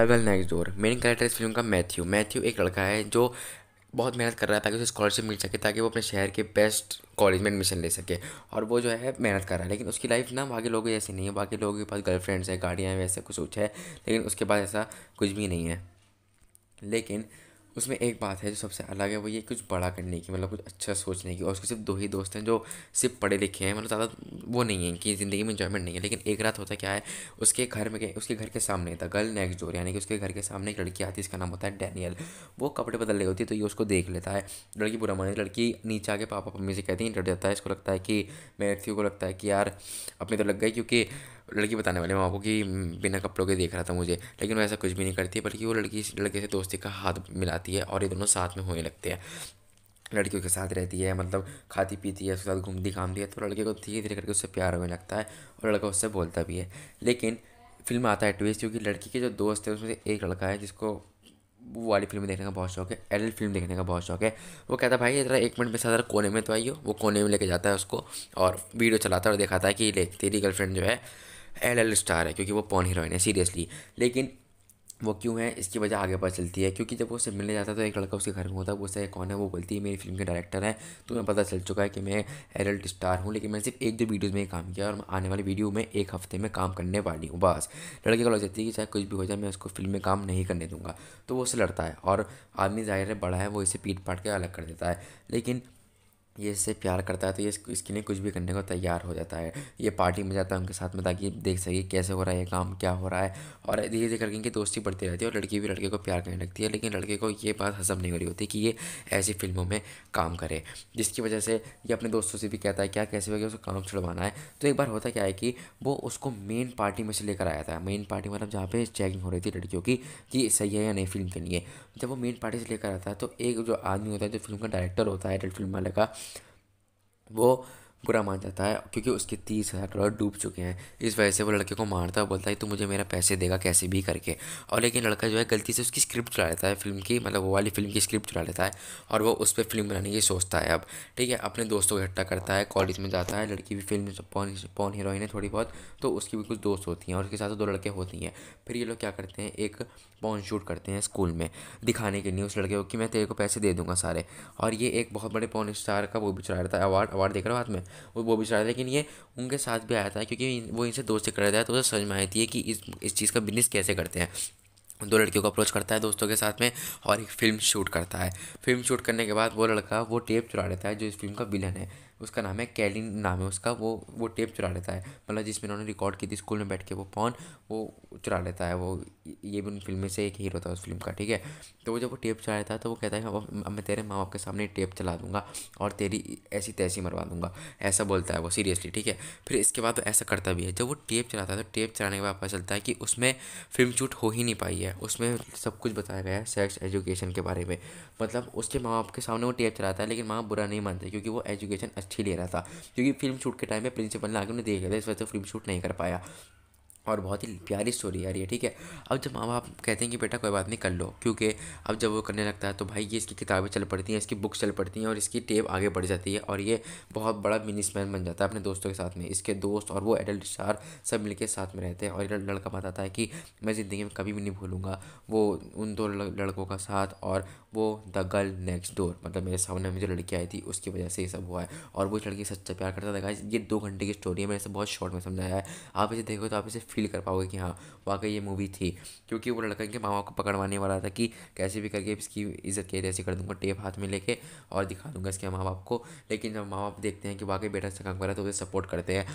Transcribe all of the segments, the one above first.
the girl next door main character इस film का Matthew Matthew एक लड़का है जो बहुत मेहनत कर रहा है ताकि उसे स्कॉलरशिप मिल सके ताकि वो अपने शहर के बेस्ट कॉलेज में एडमिशन ले सके और वो जो है मेहनत कर रहा है लेकिन उसकी लाइफ ना बाकी लोगों ऐसी नहीं है बाकी लोगों के पास गर्लफ्रेंड्स हैं गाड़ियाँ हैं वैसे कुछ कुछ है लेकिन उसके पास ऐसा कुछ भी नहीं है लेकिन उसमें एक बात है जो सबसे अलग है वो ये कुछ बड़ा करने की मतलब कुछ अच्छा सोचने की और उसके सिर्फ दो ही दोस्त हैं जो सिर्फ पढ़े लिखे हैं मतलब ज़्यादा वो नहीं है कि ज़िंदगी में इंजॉयमेंट नहीं है लेकिन एक रात होता क्या है उसके घर में उसके घर के सामने था गर्ल नेक्स्ट डोर यानी कि उसके घर के सामने एक लड़की आती है इसका नाम होता है डैनियल वो कपड़े बदल रही होती है तो ये उसको देख लेता है लड़की बुरा मानी लड़की नीचे आके पापा मम्मी से कहती है डर जाता है इसको लगता है कि मैथ्यू को लगता है कि यार अपने तो लग गए क्योंकि लड़की बताने वाली माँ को कि हम्म, बिना कपड़ों के देख रहा था मुझे लेकिन वो ऐसा कुछ भी नहीं करती है बल्कि वो लड़की लड़के से दोस्ती का हाथ मिलाती है और ये दोनों साथ में होने लगते हैं लड़कियों के साथ रहती है मतलब खाती पीती है उसके साथ घूमती घामती है तो लड़के को धीरे धीरे करके उससे प्यार होने लगता है और लड़का उससे बोलता भी है लेकिन फिल्म आता है ट्विस्ट क्योंकि लड़की के जो दोस्त है उसमें से एक लड़का है जिसको वो वाली फिल्म देखने का बहुत शौक है एडल्ट फिल्म देखने का बहुत शौक है वो कहता है भाई जरा एक मिनट में सर कोने में तो आई हो वो कोने में लेके जाता है उसको और वीडियो चलाता है और दिखाता है कि ले तेरी गर्लफ्रेंड जो है एल एल स्टार है क्योंकि वो पॉन हीरोइन है सीरियसली लेकिन वो क्यों है इसकी वजह आगे पता चलती है क्योंकि जब वो उससे मिलने जाता है तो एक लड़का उसके घर में होता है वो उससे कौन है वो बोलती है मेरी फिल्म के डायरेक्टर है तुम्हें पता चल चुका है कि मैं एडल्ट स्टार हूँ लेकिन मैंने सिर्फ एक दो वीडियोज़ में काम किया और मैं आने वाली वीडियो में एक हफ्ते में काम करने वाली हूँ बस लड़की को लग जाती है कि चाहे कुछ भी हो जाए मैं उसको फिल्म में काम नहीं करने दूंगा तो वो उससे लड़ता है और आदमी जाहिर है बड़ा है वो इसे पीट पाट के अलग कर देता है लेकिन ये इससे प्यार करता है तो ये इसके लिए कुछ भी करने को तैयार हो जाता है ये पार्टी में जाता है उनके साथ में ताकि देख सके कैसे हो रहा है ये काम क्या हो रहा है और धीरे धीरे करके इनकी दोस्ती बढ़ती रहती है और लड़की भी लड़के को प्यार करने लगती है लेकिन लड़के को ये बात हजम नहीं हो रही होती कि ये ऐसी फिल्मों में काम करे जिसकी वजह से ये अपने दोस्तों से भी कहता है क्या कैसे वगैरह उसको काम छुड़वाना है तो एक बार होता क्या है कि वो उसको मेन पार्टी में से लेकर आया था मेन पार्टी मतलब जहाँ पे चेकिंग हो रही थी लड़कियों की कि सही है या नहीं फिल्म के लिए जब वो मेन पार्टी से लेकर आता है तो एक जो आदमी होता है जो फिल्म का डायरेक्टर होता है फिल्म वाले का वो बुरा मान जाता है क्योंकि उसके तीस हज़ार डॉलर डूब चुके हैं इस वजह से वो लड़के को मारता है बोलता है तो मुझे मेरा पैसे देगा कैसे भी करके और लेकिन लड़का जो है गलती से उसकी स्क्रिप्ट चला लेता है फिल्म की मतलब वो वाली फिल्म की स्क्रिप्ट चला लेता है और वो उस पर फिल्म बनाने की सोचता है अब ठीक है अपने दोस्तों को इकट्ठा करता है कॉलेज में जाता है लड़की भी फिल्म पौन पौन हीरोइन है थोड़ी बहुत तो उसकी भी कुछ दोस्त होती हैं और उसके साथ दो लड़के होती हैं फिर ये लोग क्या करते हैं एक पौन शूट करते हैं स्कूल में दिखाने के लिए उस लड़के को कि मैं तेरे को पैसे दे दूँगा सारे और ये एक बहुत बड़े पौन स्टार का वो भी चला रहता है अवार्ड अवार्ड देख रहा हूँ हाथ में वो वो भी चला लेकिन ये उनके साथ भी आया था क्योंकि वो इनसे दोस्ती कर रहा था तो उसे समझ में आई थी कि इस इस चीज़ का बिजनेस कैसे करते हैं दो लड़कियों को अप्रोच करता है दोस्तों के साथ में और एक फ़िल्म शूट करता है फिल्म शूट करने के बाद वो लड़का वो टेप चुरा लेता है जो इस फिल्म का विलन है उसका नाम है कैलिन नाम है उसका वो वो टेप चुरा लेता है मतलब जिसमें उन्होंने रिकॉर्ड की थी स्कूल में बैठ के वो पॉन वो चुरा लेता है वो ये भी उन फिल्म में से एक हीरो था उस फिल्म का ठीक है तो वो जब वो टेप चुरा लेता है तो वो कहता है अब मैं तेरे माँ बाप के सामने टेप चला दूंगा और तेरी ऐसी तैसी मरवा दूंगा ऐसा बोलता है वो सीरियसली ठीक है फिर इसके बाद वो ऐसा करता भी है जब वो टेप चलाता है तो टेप चलाने के बाद पता चलता है कि उसमें फिल्म शूट हो ही नहीं पाई है उसमें सब कुछ बताया गया है सेक्स एजुकेशन के बारे में मतलब उसके माँ बाप के सामने वो टेप चलाता है लेकिन माँ बुरा नहीं मानते क्योंकि वो एजुकेशन अच्छी ले रहा था क्योंकि फिल्म शूट के टाइम में प्रिंसिपल ने आगे उन्हें देख लिया था इस वजह से फिल्म शूट नहीं कर पाया और बहुत ही प्यारी स्टोरी आ रही है ठीक है अब जब माँ बाप कहते हैं कि बेटा कोई बात नहीं कर लो क्योंकि अब जब वो करने लगता है तो भाई ये इसकी किताबें चल पड़ती हैं इसकी बुक्स चल पड़ती हैं और इसकी टेप आगे बढ़ जाती है और ये बहुत बड़ा स्मैन बन जाता है अपने दोस्तों के साथ में इसके दोस्त और वो एडल्ट स्टार सब मिलकर साथ में रहते हैं और लड़का बताता है कि मैं ज़िंदगी में कभी भी नहीं भूलूंगा वो उन दो लड़कों का साथ और वो द गर्ल नेक्स्ट डोर मतलब मेरे सामने में जो लड़की आई थी उसकी वजह से ये सब हुआ है और वो लड़की सच्चा प्यार करता था ये दो घंटे की स्टोरी है मैंने इसे बहुत शॉर्ट में समझाया है आप इसे देखो तो आप इसे फील फील कर पाओगे कि हाँ वाकई ये मूवी थी क्योंकि वो लड़का के मामा को पकड़वाने वाला था कि कैसे भी करके इसकी इज्जत कैसे ऐसे कर दूंगा टेप हाथ में लेके और दिखा दूंगा इसके माँ बाप को लेकिन जब माँ बाप देखते हैं कि वाकई बेटा से काम कर रहा है तो उसे सपोर्ट करते हैं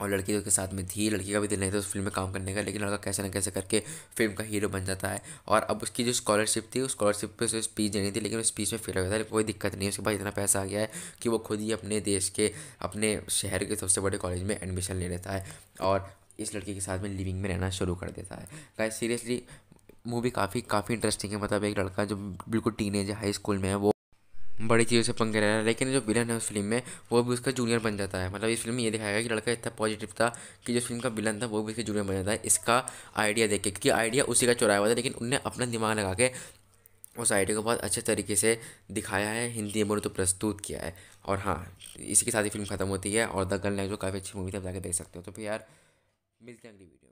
और लड़की तो उसके साथ में थी लड़की का भी दिल नहीं था उस फिल्म में काम करने का लेकिन लड़का कैसे ना कैसे करके फिल्म का हीरो बन जाता है और अब उसकी जो स्कॉलरशिप थी उस स्कॉलरशिप पे उसे स्पीच देनी थी लेकिन उस स्पीच में फेल हो गया था कोई दिक्कत नहीं उसके पास इतना पैसा आ गया है कि वो खुद ही अपने देश के अपने शहर के सबसे बड़े कॉलेज में एडमिशन ले लेता है और इस लड़के के साथ में लिविंग में रहना शुरू कर देता है गाइस सीरियसली मूवी काफ़ी काफ़ी इंटरेस्टिंग है मतलब एक लड़का जो बिल्कुल टीनेज हाई स्कूल में है वो बड़ी चीज़ों से पंगे रहना है लेकिन जो विलन है उस फिल्म में वो भी उसका जूनियर बन जाता है मतलब इस फिल्म में ये दिखाया गया कि लड़का इतना पॉजिटिव था कि जो फिल्म का विलन था वो भी उसका जूनियर बन जाता है इसका आइडिया देख के क्योंकि आइडिया उसी का चुराया हुआ था लेकिन उनने अपना दिमाग लगा के उस आइडिया को बहुत अच्छे तरीके से दिखाया है हिंदी में तो प्रस्तुत किया है और हाँ इसी के साथ ही फिल्म खत्म होती है और द गर्ल नेक्स्ट जो काफ़ी अच्छी मूवी थी आप जाकर देख सकते हो तो फिर यार मिलते हैं अगली वीडियो